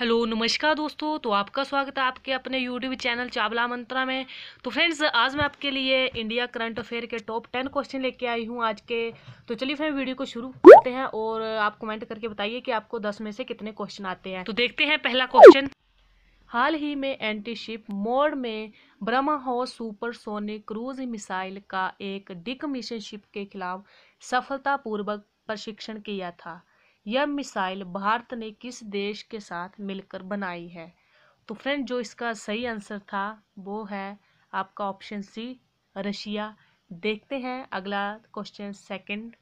hello नमस्कार दोस्तों तो आपका स्वागत है आपके अपने यूट्यूब चैनल चावला मंत्रा में तो फ्रेंड्स आज मैं आपके लिए इंडिया करंट अफेयर के टॉप टेन क्वेश्चन लेके आई हूँ आज के तो चलिए फ्रेंड वीडियो को शुरू करते हैं और आप कमेंट करके बताइए कि आपको दस में से कितने क्वेश्चन आते हैं तो देखते हैं पहला क्वेश्चन हाल ही में एंटीशिप मोड में हाउस सुपरसोनिक क्रूज मिसाइल का एक डिक शिप के खिलाफ सफलतापूर्वक प्रशिक्षण किया था यह मिसाइल भारत ने किस देश के साथ मिलकर बनाई है तो फ्रेंड जो इसका सही आंसर था वो है आपका ऑप्शन सी रशिया देखते हैं अगला क्वेश्चन सेकंड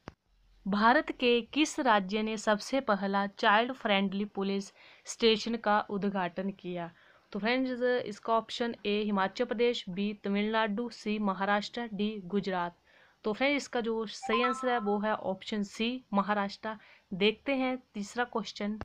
भारत के किस राज्य ने सबसे पहला चाइल्ड फ्रेंडली पुलिस स्टेशन का उद्घाटन किया तो फ्रेंड्स इसका option A Himachal Pradesh B Tamil Nadu C Maharashtra D Gujarat तो फ्रेंड इसका जो सही आंसर है वो है ऑप्शन सी महाराष्ट्र देखते हैं तीसरा क्वेश्चन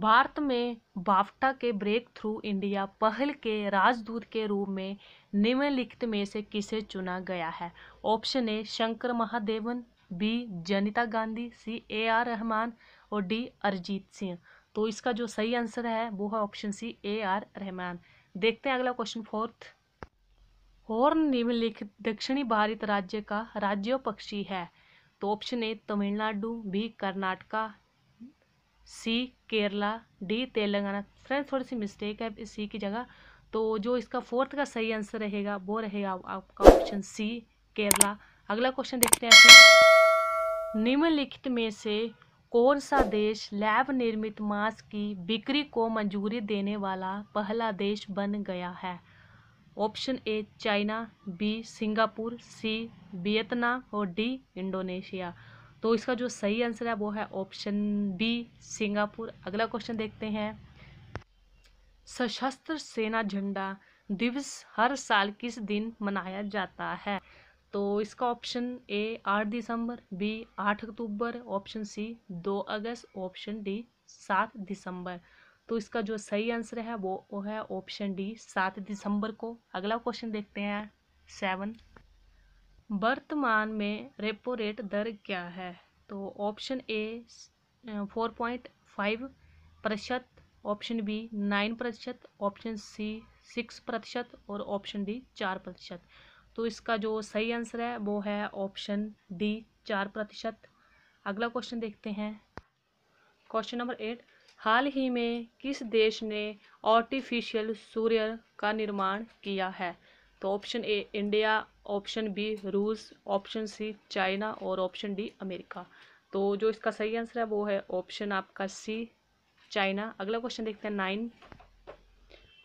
भारत में बाफ्टा के ब्रेक थ्रू इंडिया पहल के राजदूत के रूप में निम्नलिखित में से किसे चुना गया है option A Shankar Mahadevan B Janita Gandhi C A R Rahman और डी अरिजीत सिंह तो इसका जो सही आंसर है वो है option C A R Rahman देखते हैं अगला क्वेश्चन फोर्थ हॉर्न निम्नलिखित दक्षिणी भारत राज्य का राज्य पक्षी है तो option A Tamil Nadu B Karnataka C Kerala D Telangana friends थोड़ी सी मिस्टेक है सी की जगह तो जो इसका फोर्थ का सही आंसर रहेगा वो रहेगा आपका ऑप्शन सी केरला अगला क्वेश्चन देखते हैं निम्नलिखित में से कौन सा देश लैब निर्मित मांस की बिक्री को मंजूरी देने वाला पहला देश बन गया है option A China B Singapore C Vietnam और डी इंडोनेशिया तो इसका जो सही आंसर है वो है ऑप्शन बी सिंगापुर अगला क्वेश्चन देखते हैं सशस्त्र सेना झंडा दिवस हर साल किस दिन मनाया जाता है तो इसका ऑप्शन ए आठ दिसंबर बी आठ अक्टूबर ऑप्शन सी दो अगस्त ऑप्शन डी सात दिसंबर तो इसका जो सही आंसर है वो वो है ऑप्शन डी सात दिसंबर को अगला क्वेश्चन देखते हैं सेवन वर्तमान में रेपो रेट दर क्या है तो option A four point five प्रतिशत ऑप्शन बी नाइन प्रतिशत ऑप्शन सी सिक्स प्रतिशत और ऑप्शन डी चार प्रतिशत तो इसका जो सही आंसर है वो है ऑप्शन डी चार प्रतिशत अगला क्वेश्चन देखते हैं क्वेश्चन नंबर एट हाल ही में किस देश ने आर्टिफिशियल सूर्य का निर्माण किया है तो option A India option B रूस ऑप्शन सी चाइना और ऑप्शन डी अमेरिका तो जो इसका सही आंसर है वो है ऑप्शन आपका सी चाइना अगला क्वेश्चन देखते हैं नाइन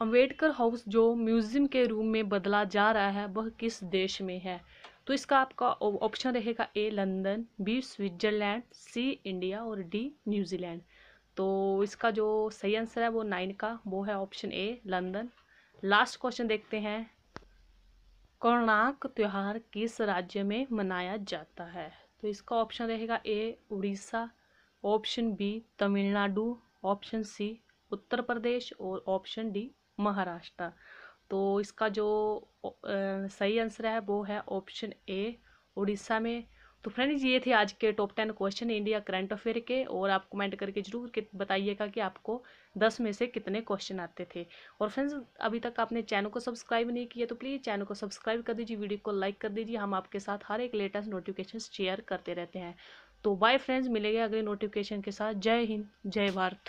अम्बेडकर हाउस जो म्यूजियम के रूम में बदला जा रहा है वह किस देश में है तो इसका आपका ऑप्शन रहेगा A London B Switzerland C India और डी न्यूजीलैंड तो इसका जो सही आंसर है वो नाइन का वो है option A London last question देखते हैं कोणार्क त्यौहार किस राज्य में मनाया जाता है तो इसका ऑप्शन रहेगा A Orissa option B Tamil Nadu option C Uttar Pradesh और ऑप्शन डी महाराष्ट्र तो इसका जो सही आंसर है वो है ऑप्शन ए उड़ीसा में तो फ्रेंड्स ये थे आज के top ten question India current affair के और आप कमेंट करके जरूर बताइएगा कि आपको दस में से कितने क्वेश्चन आते थे और फ्रेंड्स अभी तक आपने चैनल को सब्सक्राइब नहीं किया तो प्लीज़ चैनल को सब्सक्राइब कर दीजिए वीडियो को लाइक कर दीजिए हम आपके साथ हर एक लेटेस्ट नोटिफिकेशन शेयर करते रहते हैं तो बाय फ्रेंड्स मिलेगा अगले नोटिफिकेशन के साथ जय हिंद जय भारत